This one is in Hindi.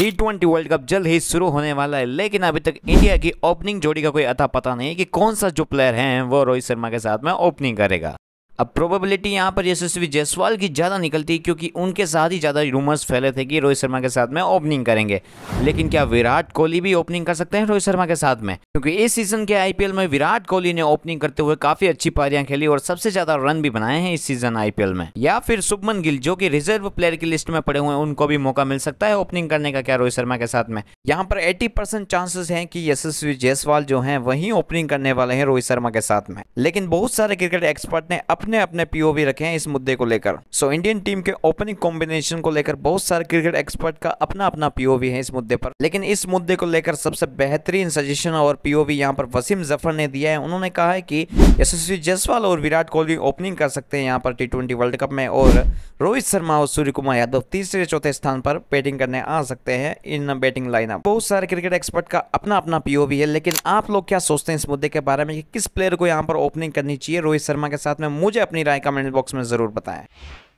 टी ट्वेंटी वर्ल्ड कप जल्द ही शुरू होने वाला है लेकिन अभी तक इंडिया की ओपनिंग जोड़ी का कोई अता पता नहीं कि कौन सा जो प्लेयर हैं वो रोहित शर्मा के साथ में ओपनिंग करेगा अब प्रोबेबिलिटी यहाँ पर यशस्वी जायसवाल की ज़्यादा निकलती है क्योंकि उनके साथ ही ज़्यादा रूमर्स फैले थे कि रोहित शर्मा के साथ में ओपनिंग करेंगे लेकिन क्या विराट कोहली भी ओपनिंग कर सकते हैं रोहित शर्मा के साथ में क्योंकि इस सीजन के आईपीएल में विराट कोहली ने ओपनिंग करते हुए काफ़ी अच्छी पारियां खेली और सबसे ज़्यादा रन भी बनाए हैं इस सीजन आईपीएल में या फिर शुभमन गिल जो कि रिजर्व प्लेयर की लिस्ट में पड़े हुए हैं उनको भी मौका मिल सकता है ओपनिंग करने का क्या रोहित शर्मा के साथ में यहाँ पर एट्टी चांसेस हैं कि यशस्वी जायसवाल जो है वही ओपनिंग करने वाले हैं रोहित शर्मा के साथ में लेकिन बहुत सारे क्रिकेट एक्सपर्ट ने अपने अपने अपने पीओवी रखे हैं इस मुद्दे को लेकर सो so, इंडियन टीम के ओपनिंग कॉम्बिनेशन को लेकर बहुत सारे क्रिकेट एक्सपर्ट का अपना अपना पीओवी है इस मुद्दे पर लेकिन इस मुद्दे को लेकर सबसे बेहतरीन सजेशन और पीओवी यहाँ पर वसीम जफर ने दिया है उन्होंने कहा है की यशस्वी जसवाल और विराट कोहली ओपनिंग कर सकते हैं यहाँ पर टी वर्ल्ड कप में और रोहित शर्मा और सूर्य कुमार यादव तीसरे चौथे स्थान पर बैटिंग करने आ सकते हैं इन बैटिंग लाइनअप बहुत सारे क्रिकेट एक्सपर्ट का अपना अपना पीओवी है लेकिन आप लोग क्या सोचते हैं इस मुद्दे के बारे में कि किस प्लेयर को यहाँ पर ओपनिंग करनी चाहिए रोहित शर्मा के साथ में मुझे मुझे अपनी राय कमेंट बॉक्स में ज़रूर बताएं